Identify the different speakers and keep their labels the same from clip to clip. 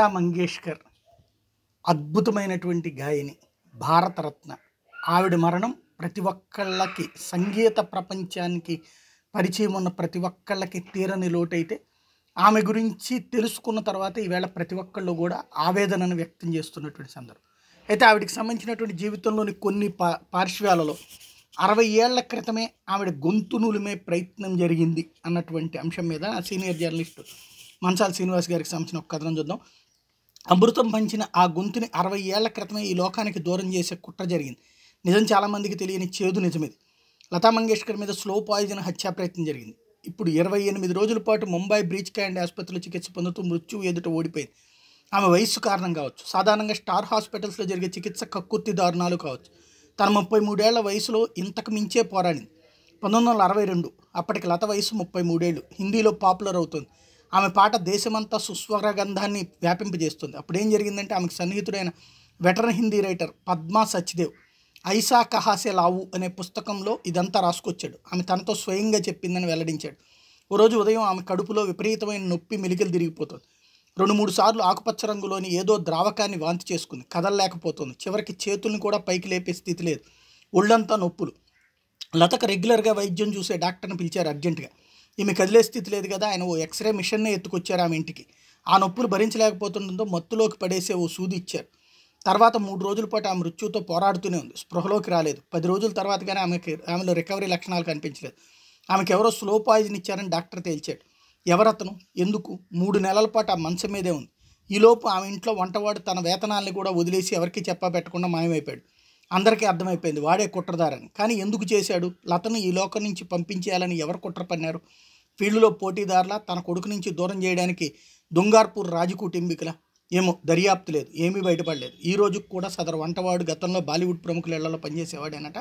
Speaker 1: లతా మంగేష్కర్ అద్భుతమైనటువంటి గాయని భారతరత్న ఆవిడ మరణం ప్రతి ఒక్కళ్ళకి సంగీత ప్రపంచానికి పరిచయం ఉన్న ప్రతి ఒక్కళ్ళకి తీరని లోటైతే ఆమె గురించి తెలుసుకున్న తర్వాత ఈవేళ ప్రతి ఒక్కళ్ళు కూడా ఆవేదనను వ్యక్తం చేస్తున్నటువంటి సందర్భం అయితే ఆవిడకి సంబంధించినటువంటి జీవితంలోని కొన్ని పా పార్శ్వాలలో అరవై ఏళ్ల క్రితమే ఆవిడ గొంతు నులిమే ప్రయత్నం జరిగింది అన్నటువంటి అంశం మీద సీనియర్ జర్నలిస్టు మన్సాల్ శ్రీనివాస్ గారికి సంబంధించిన ఒక కథనం చూద్దాం అమృతం పంచిన ఆ గొంతుని అరవై ఏళ్ల క్రితమే ఈ లోకానికి దూరం చేసే కుట్ర జరిగింది నిజం చాలామందికి తెలియని చేదు నిజమిది లతా మంగేష్కర్ మీద స్లో పాయిజన్ హత్యా ప్రయత్నం జరిగింది ఇప్పుడు ఇరవై ఎనిమిది రోజుల పాటు ముంబై బ్రీచ్ క్యాండ్ ఆసుపత్రిలో చికిత్స పొందుతూ మృత్యువు ఎదుట ఓడిపోయింది ఆమె వయస్సు కారణం కావచ్చు సాధారణంగా స్టార్ హాస్పిటల్స్లో జరిగే చికిత్స కక్కుర్తి దారుణాలు కావచ్చు తన ముప్పై మూడేళ్ల వయసులో ఇంతకు మించే పోరాడింది పంతొమ్మిది వందల అరవై రెండు అప్పటికి లత వయసు ముప్పై మూడేళ్ళు హిందీలో పాపులర్ అవుతుంది ఆమె పాట దేశమంతా సుస్వరగంధాన్ని వ్యాపింపజేస్తుంది అప్పుడు ఏం జరిగిందంటే ఆమెకు సన్నిహితుడైన వెటరన్ హిందీ రైటర్ పద్మా సచ్దేవ్ ఐసా కహాసే లావు అనే పుస్తకంలో ఇదంతా రాసుకొచ్చాడు ఆమె తనతో స్వయంగా చెప్పిందని వెల్లడించాడు ఓ రోజు ఉదయం ఆమె కడుపులో విపరీతమైన నొప్పి మెలికలు తిరిగిపోతుంది రెండు మూడు సార్లు ఆకుపచ్చ రంగులోని ఏదో ద్రావకాన్ని వాంతి చేసుకుంది కదలలేకపోతుంది చివరికి చేతుల్ని కూడా పైకి లేపే స్థితి లేదు ఒళ్ళంతా నొప్పులు లతకు రెగ్యులర్గా వైద్యం చూసే డాక్టర్ని పిలిచారు అర్జెంటుగా ఈమె కదిలే స్థితి లేదు కదా ఆయన ఓ ఎక్స్రే మిషన్నే ఎత్తుకొచ్చారు ఆమె ఇంటికి ఆ నొప్పులు భరించలేకపోతుండడంతో మత్తులోకి పడేసే ఓ సూది ఇచ్చారు తర్వాత మూడు రోజుల పాటు ఆ మృత్యుతో పోరాడుతూనే ఉంది స్పృహలోకి రాలేదు పది రోజుల తర్వాత కానీ ఆమెకి ఆమెలో రికవరీ లక్షణాలు కనిపించలేదు ఆమెకి ఎవరో స్లో పాయిజన్ ఇచ్చారని డాక్టర్ తేల్చాడు ఎవరతను ఎందుకు మూడు నెలల పాటు ఆ మనసు మీదే ఉంది ఈలోపు ఆమె ఇంట్లో వంటవాడు తన వేతనాల్ని కూడా వదిలేసి ఎవరికి చెప్పబెట్టకుండా మాయమైపోయాడు అందరికీ అర్థమైపోయింది వాడే కుట్రదారని కానీ ఎందుకు చేశాడు లతను ఈ లోకం నుంచి పంపించేయాలని ఎవరు కుట్ర పన్నారు ఫీల్డ్లో పోటీదారుల తన కొడుకు నుంచి దూరం చేయడానికి దుంగార్పూర్ రాజకూటింబికల ఏమో దర్యాప్తు లేదు ఏమీ బయటపడలేదు ఈ రోజుకు కూడా సదరు వంటవాడు గతంలో బాలీవుడ్ ప్రముఖుల ఇళ్లలో పనిచేసేవాడేనట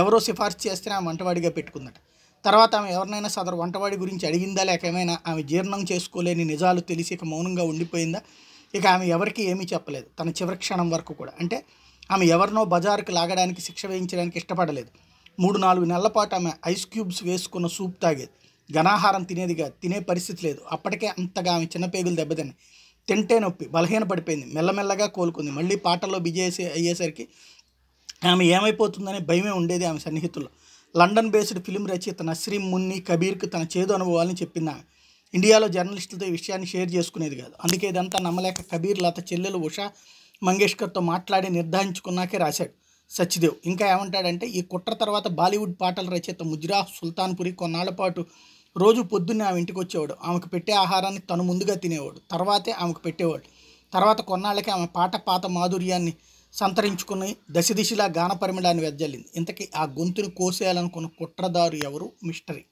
Speaker 1: ఎవరో సిఫార్సు చేస్తేనే ఆమె వంటవాడిగా పెట్టుకుందట తర్వాత ఆమె ఎవరినైనా సదరు వంటవాడి గురించి అడిగిందా లేక ఏమైనా ఆమె జీర్ణం చేసుకోలేని నిజాలు తెలిసి ఇక మౌనంగా ఉండిపోయిందా ఇక ఆమె ఎవరికి ఏమీ చెప్పలేదు తన చివరి క్షణం వరకు కూడా అంటే ఆమె ఎవరినో బజారుకి లాగడానికి శిక్ష వేయించడానికి ఇష్టపడలేదు మూడు నాలుగు నెలల పాటు ఆమె ఐస్ క్యూబ్స్ వేసుకున్న సూప్ తాగేది ఘనాహారం తినేదిగా తినే పరిస్థితి లేదు అప్పటికే అంతగా ఆమె చిన్నపేగులు దెబ్బతిన్నాయి తింటే నొప్పి బలహీన పడిపోయింది మెల్లమెల్లగా కోలుకుంది మళ్ళీ పాటల్లో బిజీ అయ్యేసరికి ఆమె ఏమైపోతుందనే భయమే ఉండేది ఆమె సన్నిహితుల్లో లండన్ బేస్డ్ ఫిలిం రచయిత నస్రీం మున్ని కబీర్కి తన చేదు అనుభవాలని చెప్పింది ఆమె ఇండియాలో జర్నలిస్టులతో ఈ విషయాన్ని షేర్ చేసుకునేది కాదు అందుకే ఇదంతా నమ్మలేక కబీర్ లత చెల్లెలు ఉషా మంగేష్కర్తో మాట్లాడి నిర్ధారించుకున్నాకే రాశాడు సత్యదేవ్ ఇంకా ఏమంటాడంటే ఈ కుట్ర తర్వాత బాలీవుడ్ పాటల రచయిత ముజ్రా సుల్తాన్పురి కొన్నాళ్ల పాటు రోజు పొద్దున్నే ఆమె ఇంటికి వచ్చేవాడు ఆమెకు పెట్టే ఆహారాన్ని తను ముందుగా తినేవాడు తర్వాతే ఆమెకు పెట్టేవాడు తర్వాత కొన్నాళ్ళకి ఆమె పాట పాత మాధుర్యాన్ని సంతరించుకుని దశ దిశలా గాన పరిమళాన్ని ఇంతకీ ఆ గొంతుని కోసేయాలనుకున్న కుట్రదారు ఎవరు మిస్టరీ